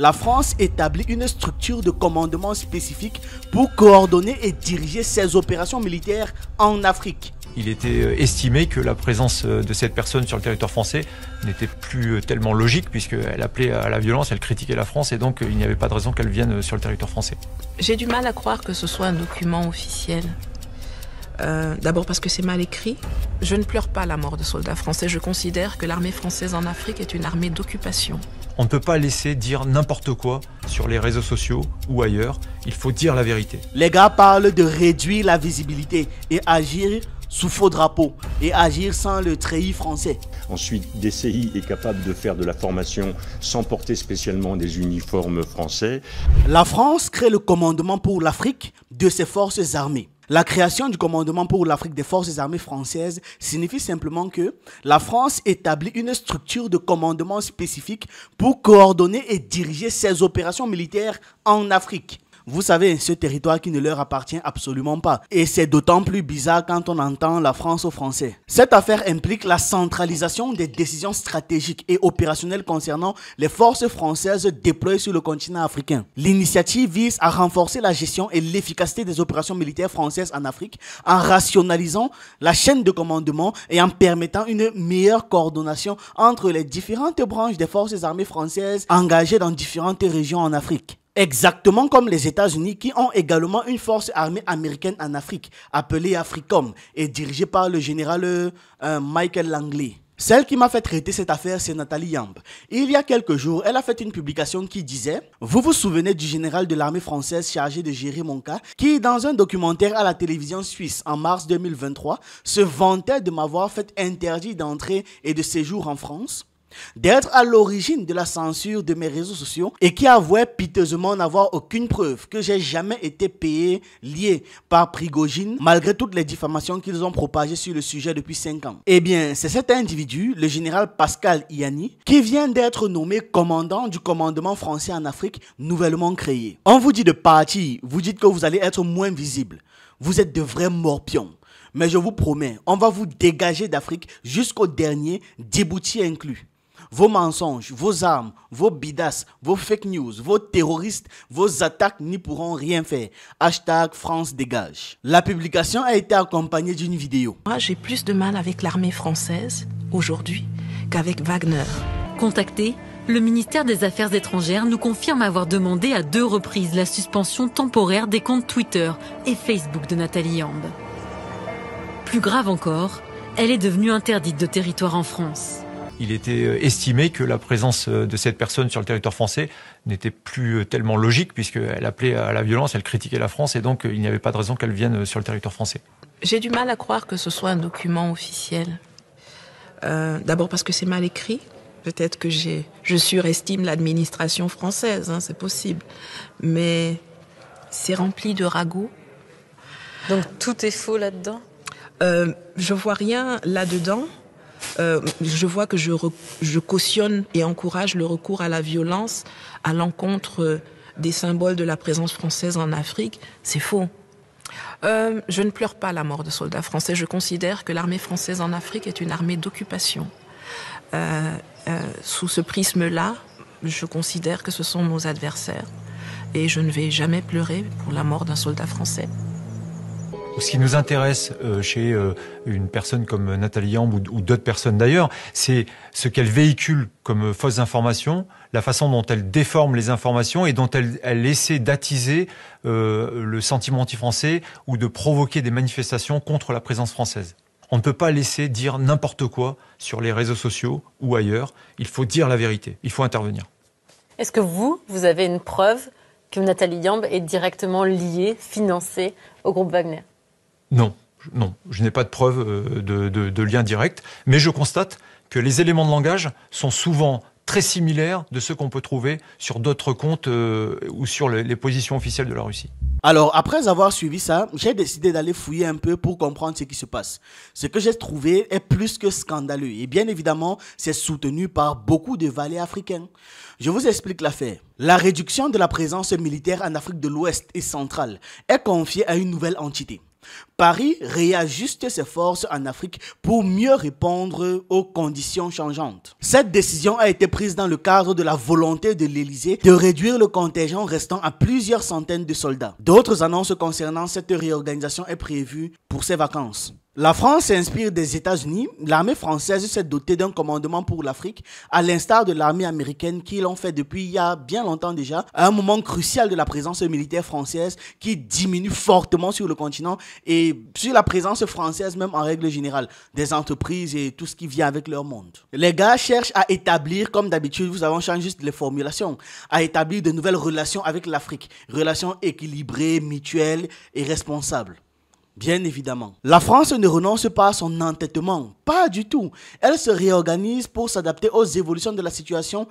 La France établit une structure de commandement spécifique pour coordonner et diriger ses opérations militaires en Afrique. Il était euh, estimé que la présence euh, de cette personne sur le territoire français n'était plus euh, tellement logique puisqu'elle appelait à la violence, elle critiquait la France et donc il n'y avait pas de raison qu'elle vienne sur le territoire français. J'ai du mal à croire que ce soit un document officiel. D'abord parce que c'est mal écrit. Je ne pleure pas la mort de soldats français. Je considère que l'armée française en Afrique est une armée d'occupation. On ne peut pas laisser dire n'importe quoi sur les réseaux sociaux ou ailleurs. Il faut dire la vérité. Les gars parlent de réduire la visibilité et agir sous faux drapeau et agir sans le treillis français. Ensuite, DCI est capable de faire de la formation sans porter spécialement des uniformes français. La France crée le commandement pour l'Afrique de ses forces armées. La création du commandement pour l'Afrique des forces armées françaises signifie simplement que la France établit une structure de commandement spécifique pour coordonner et diriger ses opérations militaires en Afrique. Vous savez, ce territoire qui ne leur appartient absolument pas. Et c'est d'autant plus bizarre quand on entend la France aux Français. Cette affaire implique la centralisation des décisions stratégiques et opérationnelles concernant les forces françaises déployées sur le continent africain. L'initiative vise à renforcer la gestion et l'efficacité des opérations militaires françaises en Afrique en rationalisant la chaîne de commandement et en permettant une meilleure coordination entre les différentes branches des forces armées françaises engagées dans différentes régions en Afrique. Exactement comme les États-Unis qui ont également une force armée américaine en Afrique, appelée AFRICOM, et dirigée par le général euh, euh, Michael Langley. Celle qui m'a fait traiter cette affaire, c'est Nathalie Yamb. Il y a quelques jours, elle a fait une publication qui disait « Vous vous souvenez du général de l'armée française chargé de gérer mon cas, qui, dans un documentaire à la télévision suisse en mars 2023, se vantait de m'avoir fait interdit d'entrée et de séjour en France ?» d'être à l'origine de la censure de mes réseaux sociaux et qui avouait piteusement n'avoir aucune preuve que j'ai jamais été payé lié par Prigogine malgré toutes les diffamations qu'ils ont propagées sur le sujet depuis 5 ans. Eh bien, c'est cet individu, le général Pascal Iani, qui vient d'être nommé commandant du commandement français en Afrique nouvellement créé. On vous dit de partir, vous dites que vous allez être moins visible. Vous êtes de vrais morpions. Mais je vous promets, on va vous dégager d'Afrique jusqu'au dernier, débouti inclus vos mensonges, vos armes, vos bidasses, vos fake news, vos terroristes, vos attaques n'y pourront rien faire. Hashtag France dégage. La publication a été accompagnée d'une vidéo. Moi, j'ai plus de mal avec l'armée française aujourd'hui qu'avec Wagner. Contacté, le ministère des Affaires étrangères nous confirme avoir demandé à deux reprises la suspension temporaire des comptes Twitter et Facebook de Nathalie Yambe. Plus grave encore, elle est devenue interdite de territoire en France il était euh, estimé que la présence euh, de cette personne sur le territoire français n'était plus euh, tellement logique puisqu'elle appelait à la violence, elle critiquait la France et donc il n'y avait pas de raison qu'elle vienne sur le territoire français. J'ai du mal à croire que ce soit un document officiel. D'abord parce que c'est mal écrit. Peut-être que je surestime l'administration française, hein, c'est possible. Mais c'est rempli de ragots. Donc tout est faux là-dedans Je Je vois rien là-dedans euh, je vois que je, cautionne et encourage le recours à la violence à l'encontre euh, des symboles de la présence française en Afrique. C'est faux. Euh, je ne pleure pas la mort de soldats français. Je considère que l'armée française en Afrique est une armée d'occupation. sous ce prisme-là, je considère que ce sont nos adversaires. Et je ne vais jamais pleurer pour la mort d'un soldat français ce qui nous intéresse euh, chez euh, une personne comme Nathalie Yamb ou d'autres personnes d'ailleurs, c'est ce qu'elle véhicule comme fausses informations, la façon dont elle déforme les informations et dont elle, essaie d'attiser euh, le sentiment anti-français ou de provoquer des manifestations contre la présence française. On ne peut pas laisser dire n'importe quoi sur les réseaux sociaux ou ailleurs. Il faut dire la vérité. Il faut intervenir. Est-ce que vous, vous avez une preuve que Nathalie Yamb est directement liée, financée au groupe Wagner non, non, je n'ai pas de preuve euh, de, lien direct, mais je constate que les éléments de langage sont souvent très similaires de ceux qu'on peut trouver sur d'autres comptes euh, ou sur les, les positions officielles de la Russie. Alors, après avoir suivi ça, j'ai décidé d'aller fouiller un peu pour comprendre ce qui se passe. Ce que j'ai trouvé est plus que scandaleux et bien évidemment, c'est soutenu par beaucoup de valets africains. Je vous explique l'affaire. La réduction de la présence militaire en Afrique de l'Ouest et centrale est confiée à une nouvelle entité. Paris réajuste ses forces en Afrique pour mieux répondre aux conditions changeantes. Cette décision a été prise dans le cadre de la volonté de l'Élysée de réduire le contingent restant à plusieurs centaines de soldats. D'autres annonces concernant cette réorganisation est prévue pour ces vacances. La France s'inspire des États-Unis. L'armée française s'est dotée d'un commandement pour l'Afrique, à l'instar de l'armée américaine qui l'ont fait depuis il y a bien longtemps déjà, à un moment crucial de la présence militaire française qui diminue fortement sur le continent et sur la présence française même en règle générale, des entreprises et tout ce qui vient avec leur monde. Les gars cherchent à établir, comme d'habitude, vous avons changé juste les formulations, à établir de nouvelles relations avec l'Afrique, relations équilibrées, mutuelles et responsables. Bien évidemment. La France ne renonce pas à son entêtement, pas du tout. Elle se réorganise pour s'adapter aux évolutions de la situation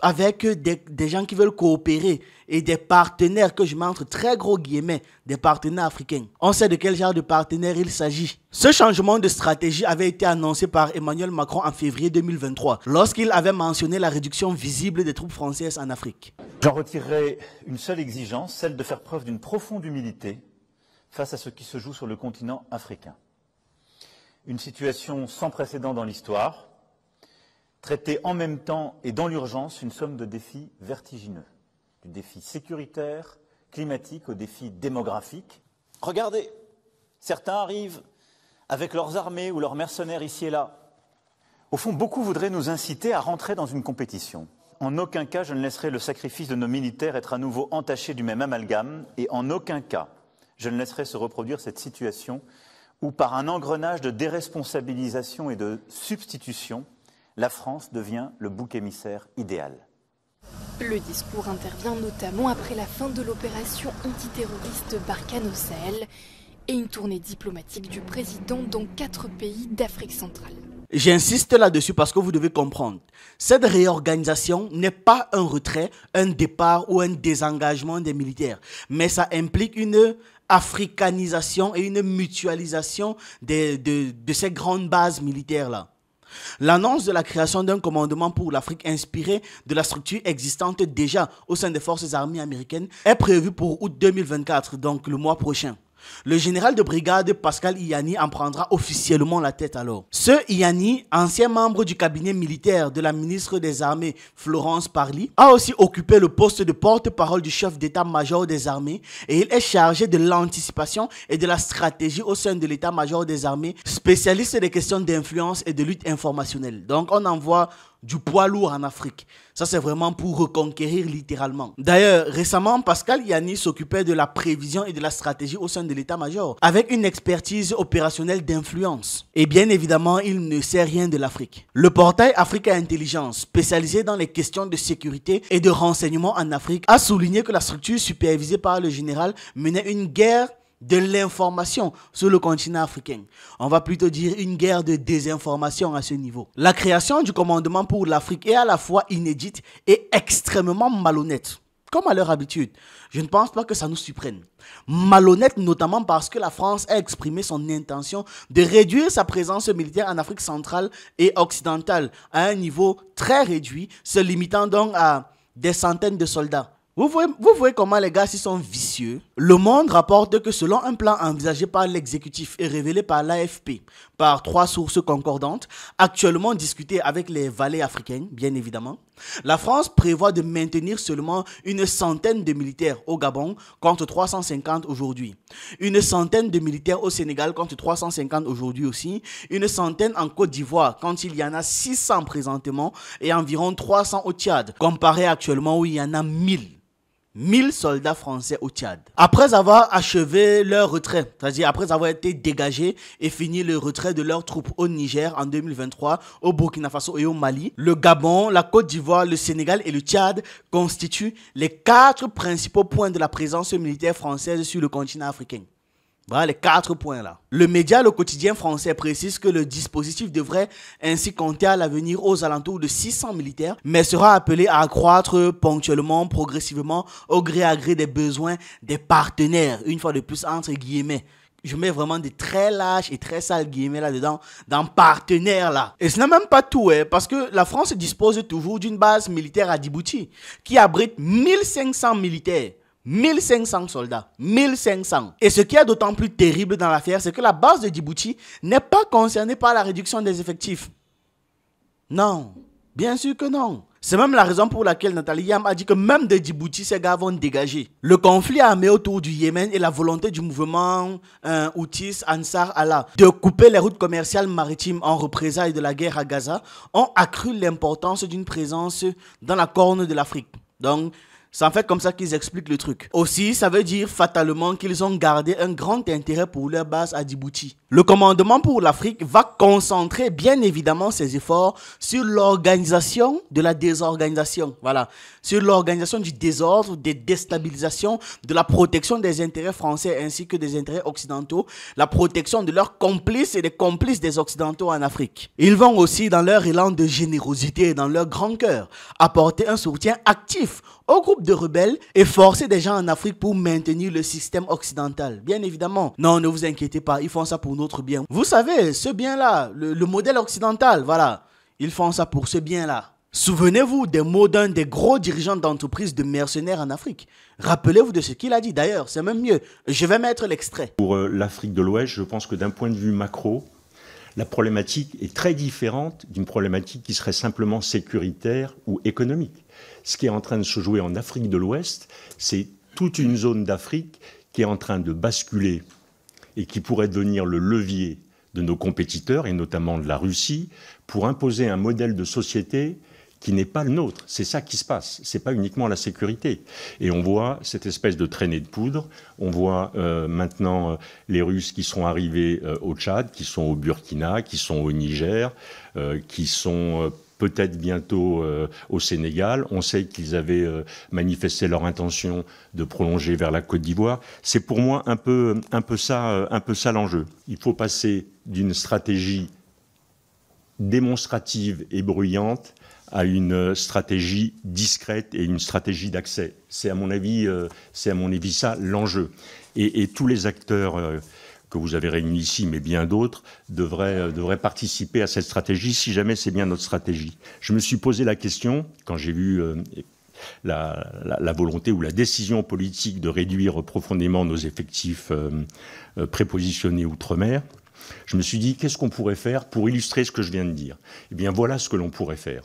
avec des, gens qui veulent coopérer et des partenaires que je montre très gros guillemets, des partenaires africains. On sait de quel genre de partenaires il s'agit. Ce changement de stratégie avait été annoncé par Emmanuel Macron en février 2023 lorsqu'il avait mentionné la réduction visible des troupes françaises en Afrique. J'en retirerai une seule exigence, celle de faire preuve d'une profonde humilité face à ce qui se joue sur le continent africain. Une situation sans précédent dans l'histoire, traiter en même temps et dans l'urgence une somme de défis vertigineux, du défi sécuritaire, climatique au défi démographique. Regardez, certains arrivent avec leurs armées ou leurs mercenaires ici et là. Au fond, beaucoup voudraient nous inciter à rentrer dans une compétition. En aucun cas, je ne laisserai le sacrifice de nos militaires être à nouveau entaché du même amalgame, et en aucun cas, je ne laisserai se reproduire cette situation où, par un engrenage de déresponsabilisation et de substitution, la France devient le bouc émissaire idéal. Le discours intervient notamment après la fin de l'opération antiterroriste Barkhane au Sahel et une tournée diplomatique du président dans quatre pays d'Afrique centrale. J'insiste là-dessus parce que vous devez comprendre, cette réorganisation n'est pas un retrait, un départ ou un désengagement des militaires, mais ça implique une africanisation et une mutualisation de, de, ces grandes bases militaires-là. L'annonce de la création d'un commandement pour l'Afrique inspiré de la structure existante déjà au sein des forces armées américaines est prévue pour août 2024, donc le mois prochain. Le général de brigade Pascal Iani en prendra officiellement la tête alors. Ce Iani, ancien membre du cabinet militaire de la ministre des Armées Florence Parly, a aussi occupé le poste de porte-parole du chef d'état-major des armées et il est chargé de l'anticipation et de la stratégie au sein de l'état-major des armées, spécialiste des questions d'influence et de lutte informationnelle. Donc on en voit du poids lourd en Afrique. Ça, c'est vraiment pour reconquérir littéralement. D'ailleurs, récemment, Pascal Yanni s'occupait de la prévision et de la stratégie au sein de l'état-major, avec une expertise opérationnelle d'influence. Et bien évidemment, il ne sait rien de l'Afrique. Le portail Africa Intelligence, spécialisé dans les questions de sécurité et de renseignement en Afrique, a souligné que la structure supervisée par le général menait une guerre de l'information sur le continent africain. On va plutôt dire une guerre de désinformation à ce niveau. La création du commandement pour l'Afrique est à la fois inédite et extrêmement malhonnête. Comme à leur habitude, je ne pense pas que ça nous surprenne. Malhonnête notamment parce que la France a exprimé son intention de réduire sa présence militaire en Afrique centrale et occidentale à un niveau très réduit, se limitant donc à des centaines de soldats. Vous voyez, comment les gars s'y sont vicieux. Le Monde rapporte que selon un plan envisagé par l'exécutif et révélé par l'AFP par trois sources concordantes, actuellement discutées avec les vallées africaines, bien évidemment, la France prévoit de maintenir seulement une centaine de militaires au Gabon contre 350 aujourd'hui, une centaine de militaires au Sénégal contre 350 aujourd'hui aussi, une centaine en Côte d'Ivoire quand il y en a 600 présentement et environ 300 au Tchad, comparé actuellement où il y en a 1000. 1000 soldats français au Tchad. Après avoir achevé leur retrait, c'est-à-dire après avoir été dégagés et fini le retrait de leurs troupes au Niger en 2023, au Burkina Faso et au Mali, le Gabon, la Côte d'Ivoire, le Sénégal et le Tchad constituent les quatre principaux points de la présence militaire française sur le continent africain. Voilà les quatre points là. Le média Le Quotidien français précise que le dispositif devrait ainsi compter à l'avenir aux alentours de 600 militaires, mais sera appelé à accroître ponctuellement, progressivement, au gré à gré des besoins des partenaires, une fois de plus entre guillemets je mets vraiment des très lâches et très sales guillemets là-dedans, dans partenaires là. Et ce n'est même pas tout, hein, parce que la France dispose toujours d'une base militaire à Djibouti, qui abrite 1500 militaires. 1500 soldats, 1500. Et ce qui est d'autant plus terrible dans l'affaire, c'est que la base de Djibouti n'est pas concernée par la réduction des effectifs. Non, bien sûr que non. C'est même la raison pour laquelle Nathalie Yam a dit que même de Djibouti, ces gars vont dégager. Le conflit armé autour du Yémen et la volonté du mouvement euh, Houthis Ansar Allah de couper les routes commerciales maritimes en représailles de la guerre à Gaza ont accru l'importance d'une présence dans la corne de l'Afrique. Donc, c'est en fait comme ça qu'ils expliquent le truc. Aussi, ça veut dire fatalement qu'ils ont gardé un grand intérêt pour leur base à Djibouti. Le commandement pour l'Afrique va concentrer bien évidemment ses efforts sur l'organisation de la désorganisation. Voilà. Sur l'organisation du désordre, des déstabilisations, de la protection des intérêts français ainsi que des intérêts occidentaux, la protection de leurs complices et des complices des occidentaux en Afrique. Ils vont aussi, dans leur élan de générosité et dans leur grand cœur, apporter un soutien actif au groupe de rebelles et forcer des gens en Afrique pour maintenir le système occidental. Bien évidemment. Non, ne vous inquiétez pas, ils font ça pour notre bien. Vous savez, ce bien-là, le, modèle occidental, voilà. Ils font ça pour ce bien-là. Souvenez-vous des mots d'un des gros dirigeants d'entreprises de mercenaires en Afrique. Rappelez-vous de ce qu'il a dit d'ailleurs, c'est même mieux. Je vais mettre l'extrait. Pour euh, l'Afrique de l'Ouest, je pense que d'un point de vue macro, la problématique est très différente d'une problématique qui serait simplement sécuritaire ou économique ce qui est en train de se jouer en Afrique de l'Ouest, c'est toute une zone d'Afrique qui est en train de basculer et qui pourrait devenir le levier de nos compétiteurs, et notamment de la Russie, pour imposer un modèle de société qui n'est pas le nôtre. C'est ça qui se passe. ce n'est pas uniquement la sécurité. Et on voit cette espèce de traînée de poudre. On voit euh, maintenant euh, les Russes qui sont arrivés euh, au Tchad, qui sont au Burkina, qui sont au Niger, qui sont peut-être bientôt euh, au Sénégal. On sait qu'ils avaient euh, manifesté leur intention de prolonger vers la Côte d'Ivoire. C'est pour moi un peu, un peu ça, euh, un peu ça l'enjeu. Il faut passer d'une stratégie démonstrative et bruyante à une stratégie discrète et une stratégie d'accès. C'est à mon avis, c'est à mon avis ça l'enjeu. Et, et, tous les acteurs que vous avez réunis ici, mais bien d'autres, euh, devraient, participer à cette stratégie, si jamais c'est bien notre stratégie. Je me suis posé la question, quand j'ai vu euh, la, la, volonté ou la décision politique de réduire profondément nos effectifs euh, prépositionnés outre-mer, je me suis dit, qu'est-ce qu'on pourrait faire pour illustrer ce que je viens de dire Eh bien, voilà ce que l'on pourrait faire.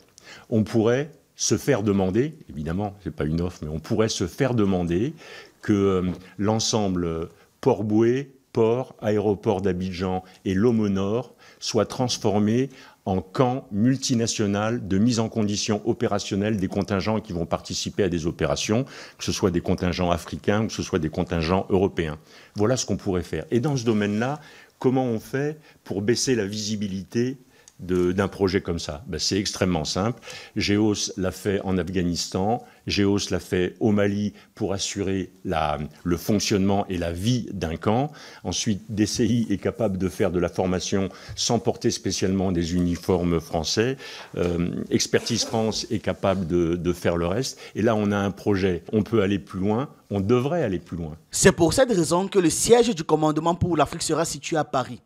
On pourrait se faire demander, évidemment, ce n'est pas une offre, mais on pourrait se faire demander que l'ensemble Port-Boué, port, aéroport d'Abidjan et au Nord soient transformés en camps multinational de mise en condition opérationnelle des contingents qui vont participer à des opérations, que ce soit des contingents africains ou que ce soit des contingents européens. Voilà ce qu'on pourrait faire. Et dans ce domaine-là, comment on fait pour baisser la visibilité d'un projet comme ça ben, C'est extrêmement simple. Géos l'a fait en Afghanistan, Géos l'a fait au Mali pour assurer le fonctionnement et la vie d'un camp. Ensuite, DCI est capable de faire de la formation sans porter spécialement des uniformes français. Euh, Expertise France est capable de faire le reste. Et là, on a un projet. On peut aller plus loin on devrait aller plus loin. C'est pour cette raison que le siège du commandement pour l'Afrique sera situé à Paris.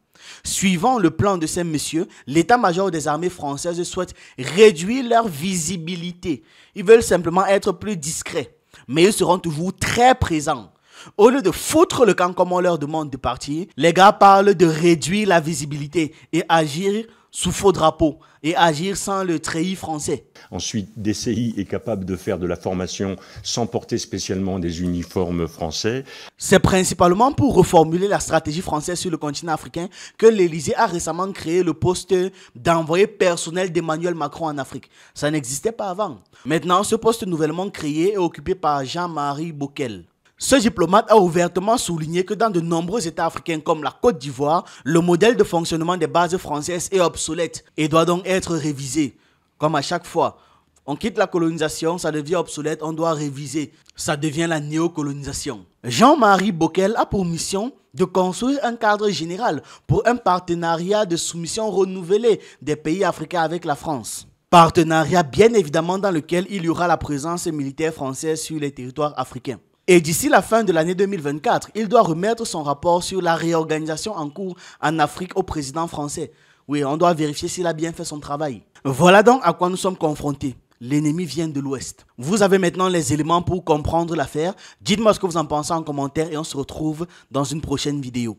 Suivant le plan de ces messieurs, l'état-major des armées françaises souhaite réduire leur visibilité. Ils veulent simplement être plus discrets, mais ils seront toujours très présents. Au lieu de foutre le camp comme on leur demande de partir, les gars parlent de réduire la visibilité et agir sous faux drapeau et agir sans le treillis français. Ensuite, DCI est capable de faire de la formation sans porter spécialement des uniformes français. C'est principalement pour reformuler la stratégie française sur le continent africain que l'Élysée a récemment créé le poste d'envoyé personnel d'Emmanuel Macron en Afrique. Ça n'existait pas avant. Maintenant, ce poste nouvellement créé est occupé par Jean-Marie Bouquel. Ce diplomate a ouvertement souligné que dans de nombreux États africains comme la Côte d'Ivoire, le modèle de fonctionnement des bases françaises est obsolète et doit donc être révisé. Comme à chaque fois, on quitte la colonisation, ça devient obsolète, on doit réviser. Ça devient la néocolonisation. Jean-Marie Bockel a pour mission de construire un cadre général pour un partenariat de soumission renouvelé des pays africains avec la France. Partenariat bien évidemment dans lequel il y aura la présence militaire française sur les territoires africains. Et d'ici la fin de l'année 2024, il doit remettre son rapport sur la réorganisation en cours en Afrique au président français. Oui, on doit vérifier s'il a bien fait son travail. Voilà donc à quoi nous sommes confrontés. L'ennemi vient de l'Ouest. Vous avez maintenant les éléments pour comprendre l'affaire. Dites-moi ce que vous en pensez en commentaire et on se retrouve dans une prochaine vidéo.